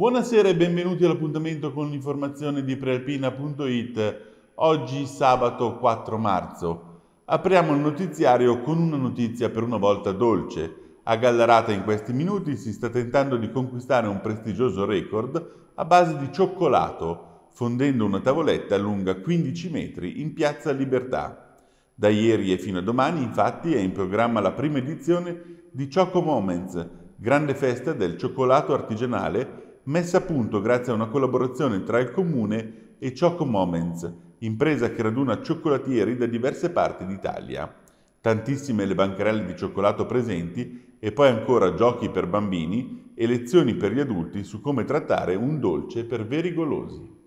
Buonasera e benvenuti all'appuntamento con l'informazione di prealpina.it. Oggi sabato 4 marzo. Apriamo il notiziario con una notizia per una volta dolce. A Gallarata in questi minuti si sta tentando di conquistare un prestigioso record a base di cioccolato, fondendo una tavoletta lunga 15 metri in Piazza Libertà. Da ieri e fino a domani, infatti, è in programma la prima edizione di Choco Moments, grande festa del cioccolato artigianale messa a punto grazie a una collaborazione tra il comune e Choco Moments, impresa che raduna cioccolatieri da diverse parti d'Italia. Tantissime le bancarelle di cioccolato presenti e poi ancora giochi per bambini e lezioni per gli adulti su come trattare un dolce per veri golosi.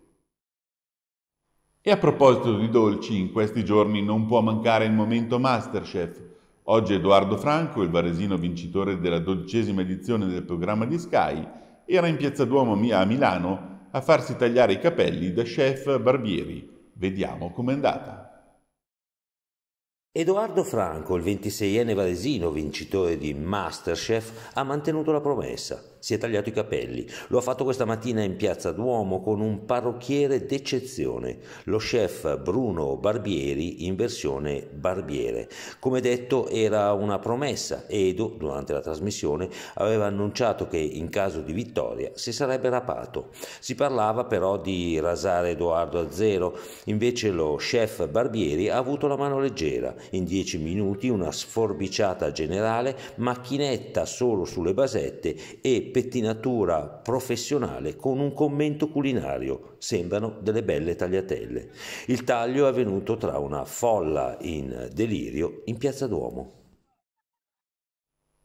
E a proposito di dolci, in questi giorni non può mancare il momento Masterchef. Oggi Edoardo Franco, il varesino vincitore della dodicesima edizione del programma di Sky, era in Piazza Duomo a Milano a farsi tagliare i capelli da chef barbieri. Vediamo com'è andata. Edoardo Franco, il 26enne varesino vincitore di Masterchef, ha mantenuto la promessa si è tagliato i capelli. Lo ha fatto questa mattina in piazza Duomo con un parrucchiere d'eccezione, lo chef Bruno Barbieri in versione barbiere. Come detto era una promessa. Edo, durante la trasmissione, aveva annunciato che in caso di vittoria si sarebbe rapato. Si parlava però di rasare Edoardo a zero, invece lo chef Barbieri ha avuto la mano leggera. In dieci minuti una sforbiciata generale, macchinetta solo sulle basette e pettinatura professionale con un commento culinario, sembrano delle belle tagliatelle. Il taglio è avvenuto tra una folla in delirio in Piazza Duomo.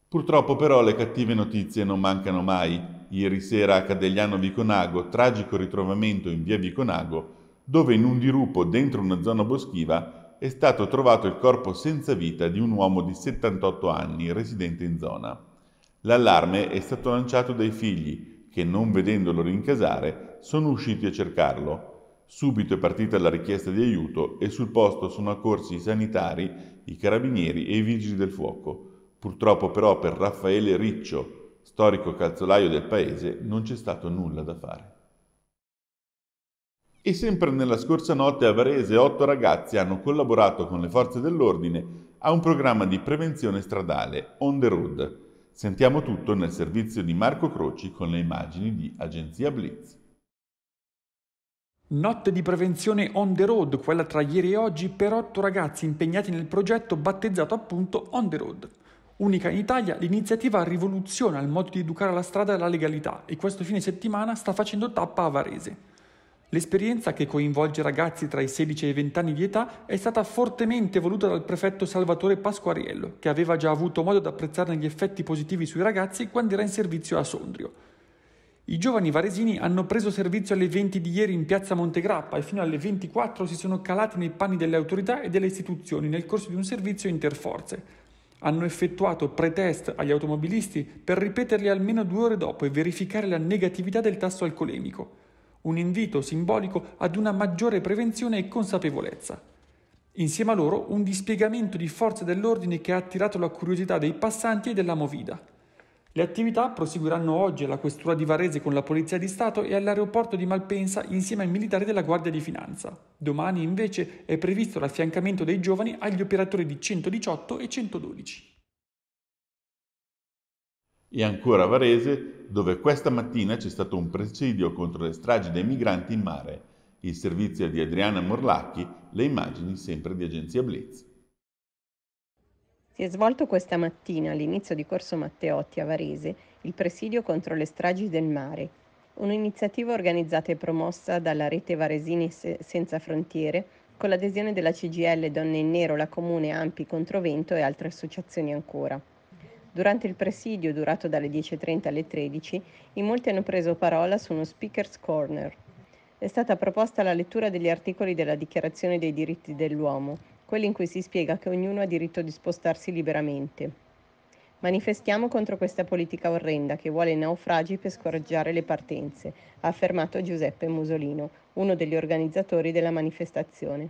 Purtroppo però le cattive notizie non mancano mai. Ieri sera a Cadegliano Viconago, tragico ritrovamento in via Viconago, dove in un dirupo dentro una zona boschiva è stato trovato il corpo senza vita di un uomo di 78 anni residente in zona. L'allarme è stato lanciato dai figli, che non vedendolo rincasare, sono usciti a cercarlo. Subito è partita la richiesta di aiuto e sul posto sono accorsi i sanitari, i carabinieri e i vigili del fuoco. Purtroppo però per Raffaele Riccio, storico calzolaio del paese, non c'è stato nulla da fare. E sempre nella scorsa notte a Varese otto ragazzi hanno collaborato con le forze dell'ordine a un programma di prevenzione stradale, On the Road, Sentiamo tutto nel servizio di Marco Croci con le immagini di Agenzia Blitz. Notte di prevenzione on the road, quella tra ieri e oggi, per otto ragazzi impegnati nel progetto battezzato appunto On the Road. Unica in Italia, l'iniziativa rivoluziona il modo di educare la strada alla legalità e questo fine settimana sta facendo tappa a Varese. L'esperienza che coinvolge ragazzi tra i 16 e i 20 anni di età è stata fortemente voluta dal prefetto Salvatore Pasquariello, che aveva già avuto modo di apprezzarne gli effetti positivi sui ragazzi quando era in servizio a Sondrio. I giovani varesini hanno preso servizio alle 20 di ieri in piazza Montegrappa e fino alle 24 si sono calati nei panni delle autorità e delle istituzioni nel corso di un servizio interforze. Hanno effettuato pretest agli automobilisti per ripeterli almeno due ore dopo e verificare la negatività del tasso alcolemico un invito simbolico ad una maggiore prevenzione e consapevolezza. Insieme a loro un dispiegamento di forze dell'ordine che ha attirato la curiosità dei passanti e della movida. Le attività proseguiranno oggi alla Questura di Varese con la Polizia di Stato e all'aeroporto di Malpensa insieme ai militari della Guardia di Finanza. Domani invece è previsto l'affiancamento dei giovani agli operatori di 118 e 112. E ancora a Varese, dove questa mattina c'è stato un presidio contro le stragi dei migranti in mare. Il servizio è di Adriana Morlacchi, le immagini sempre di Agenzia Blitz. Si è svolto questa mattina all'inizio di Corso Matteotti a Varese il presidio contro le stragi del mare, un'iniziativa organizzata e promossa dalla rete Varesini Senza Frontiere con l'adesione della CGL Donne in Nero, la Comune Ampi Controvento e altre associazioni ancora. Durante il presidio, durato dalle 10.30 alle 13, in molti hanno preso parola su uno Speaker's Corner. È stata proposta la lettura degli articoli della Dichiarazione dei diritti dell'uomo, quelli in cui si spiega che ognuno ha diritto di spostarsi liberamente. Manifestiamo contro questa politica orrenda che vuole naufragi per scoraggiare le partenze, ha affermato Giuseppe Musolino, uno degli organizzatori della manifestazione.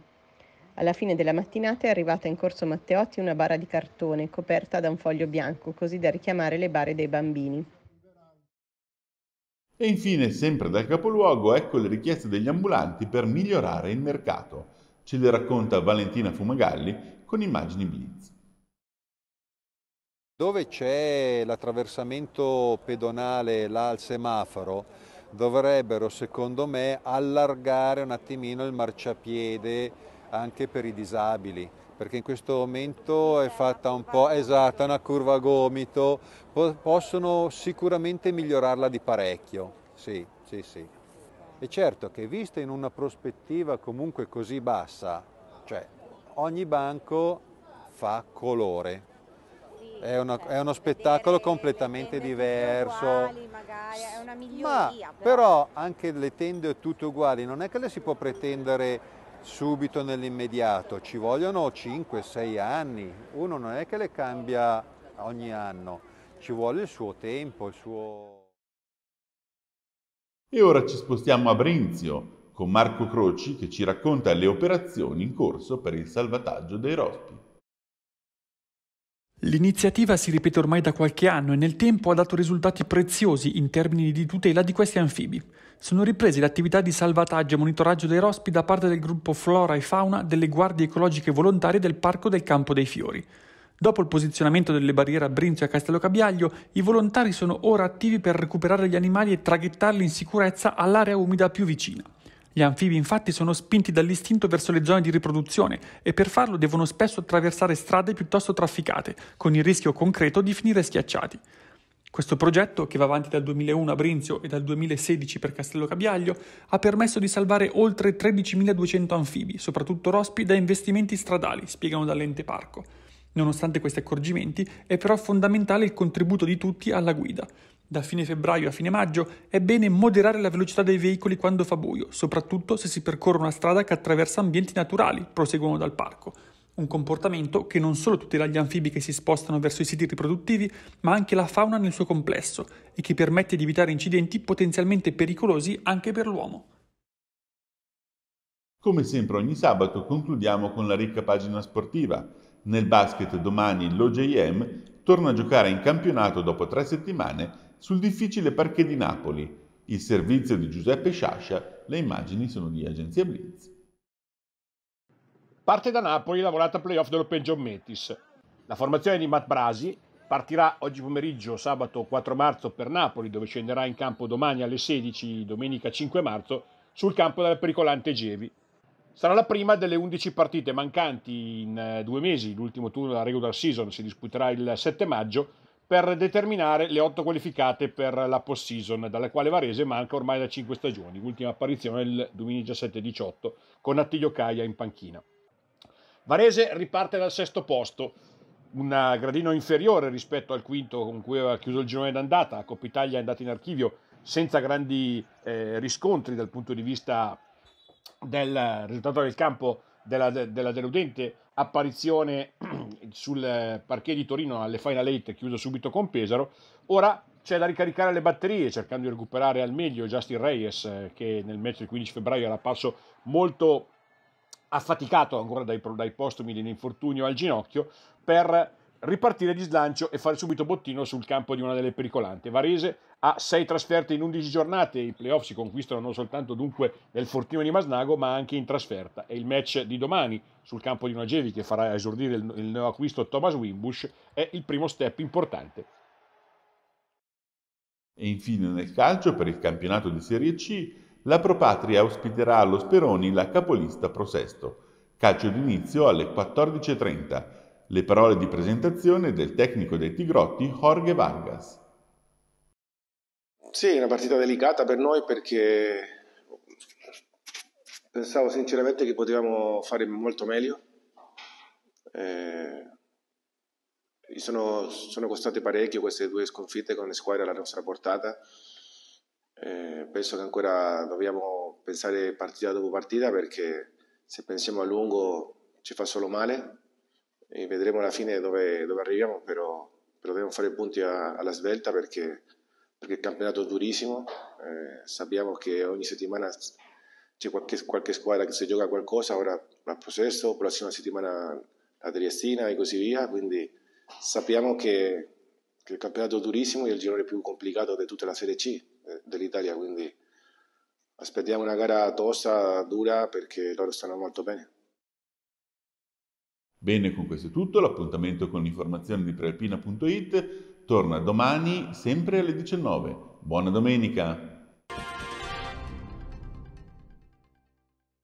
Alla fine della mattinata è arrivata in corso Matteotti una bara di cartone coperta da un foglio bianco, così da richiamare le bare dei bambini. E infine, sempre dal capoluogo, ecco le richieste degli ambulanti per migliorare il mercato. Ce le racconta Valentina Fumagalli con immagini blitz. Dove c'è l'attraversamento pedonale là al semaforo dovrebbero secondo me allargare un attimino il marciapiede anche per i disabili, perché in questo momento è fatta un po', esatta una curva a gomito, po possono sicuramente migliorarla di parecchio, sì, sì, sì. E certo che vista in una prospettiva comunque così bassa, cioè ogni banco fa colore, è, una, è, uno spettacolo completamente diverso. Magari, Ma però anche le tende tutte uguali, non è che le si può pretendere subito nell'immediato, ci vogliono 5-6 anni, uno non è che le cambia ogni anno, ci vuole il suo tempo, il suo... E ora ci spostiamo a Brinzio con Marco Croci che ci racconta le operazioni in corso per il salvataggio dei rospi. L'iniziativa si ripete ormai da qualche anno e nel tempo ha dato risultati preziosi in termini di tutela di questi anfibi sono riprese le attività di salvataggio e monitoraggio dei rospi da parte del gruppo Flora e Fauna delle guardie ecologiche volontarie del Parco del Campo dei Fiori. Dopo il posizionamento delle barriere a Brincio e a Castello Cabiaglio, i volontari sono ora attivi per recuperare gli animali e traghettarli in sicurezza all'area umida più vicina. Gli anfibi infatti sono spinti dall'istinto verso le zone di riproduzione e per farlo devono spesso attraversare strade piuttosto trafficate, con il rischio concreto di finire schiacciati. Questo progetto, che va avanti dal 2001 a Brinzio e dal 2016 per Castello Cabiaglio, ha permesso di salvare oltre 13.200 anfibi, soprattutto rospi, da investimenti stradali, spiegano dall'ente parco. Nonostante questi accorgimenti, è però fondamentale il contributo di tutti alla guida. Da fine febbraio a fine maggio è bene moderare la velocità dei veicoli quando fa buio, soprattutto se si percorre una strada che attraversa ambienti naturali, proseguono dal parco un comportamento che non solo tutela gli anfibi che si spostano verso i siti riproduttivi, ma anche la fauna nel suo complesso e che permette di evitare incidenti potenzialmente pericolosi anche per l'uomo. Come sempre ogni sabato concludiamo con la ricca pagina sportiva. Nel basket domani l'OJM torna a giocare in campionato dopo tre settimane sul difficile parquet di Napoli. Il servizio di Giuseppe Sciascia, le immagini sono di Agenzia Blitz parte da Napoli la volata playoff dell'Open John Metis. La formazione di Matt Brasi partirà oggi pomeriggio, sabato 4 marzo, per Napoli, dove scenderà in campo domani alle 16, domenica 5 marzo, sul campo della pericolante Gevi. Sarà la prima delle 11 partite mancanti in eh, due mesi, l'ultimo turno della regular season si disputerà il 7 maggio, per determinare le 8 qualificate per la post-season, dalla quale Varese manca ormai da 5 stagioni, l'ultima apparizione è nel 2017-18, con Attilio Caia in panchina. Varese riparte dal sesto posto, un eh, gradino inferiore rispetto al quinto con cui aveva chiuso il girone d'andata. La Coppa Italia è andata in archivio senza grandi eh, riscontri dal punto di vista del risultato del campo della, della deludente apparizione sul parquet di Torino alle Final 8 chiuso subito con Pesaro. Ora c'è da ricaricare le batterie cercando di recuperare al meglio Justin Reyes eh, che nel match del 15 febbraio era apparso molto affaticato ancora dai, dai postumi di infortunio al ginocchio, per ripartire di slancio e fare subito bottino sul campo di una delle pericolante. Varese ha 6 trasferte in 11 giornate, i playoff si conquistano non soltanto dunque nel fortino di Masnago ma anche in trasferta e il match di domani sul campo di Nagevi che farà esordire il, il neoacquisto Thomas Wimbush è il primo step importante. E infine nel calcio per il campionato di Serie C la Propatria ospiterà allo Speroni la capolista Prosesto. Calcio d'inizio alle 14.30. Le parole di presentazione del tecnico dei Tigrotti Jorge Vargas. Sì, è una partita delicata per noi perché pensavo sinceramente che potevamo fare molto meglio. Eh, sono, sono costate parecchio queste due sconfitte con le squadre alla nostra portata eh, penso che ancora dobbiamo pensare partita dopo partita perché se pensiamo a lungo ci fa solo male e vedremo alla fine dove, dove arriviamo, però, però, dobbiamo fare punti a, alla svelta perché, perché il campionato è durissimo, eh, sappiamo che ogni settimana c'è qualche, qualche, squadra che si gioca qualcosa, ora la Processo, prossima settimana la Triestina e così via, quindi sappiamo che, che il campionato è durissimo e il girone più complicato di tutta la Serie C dell'Italia, quindi aspettiamo una gara tosta, dura, perché loro stanno molto bene. Bene, con questo è tutto, l'appuntamento con l'informazione di prealpina.it torna domani sempre alle 19. Buona domenica!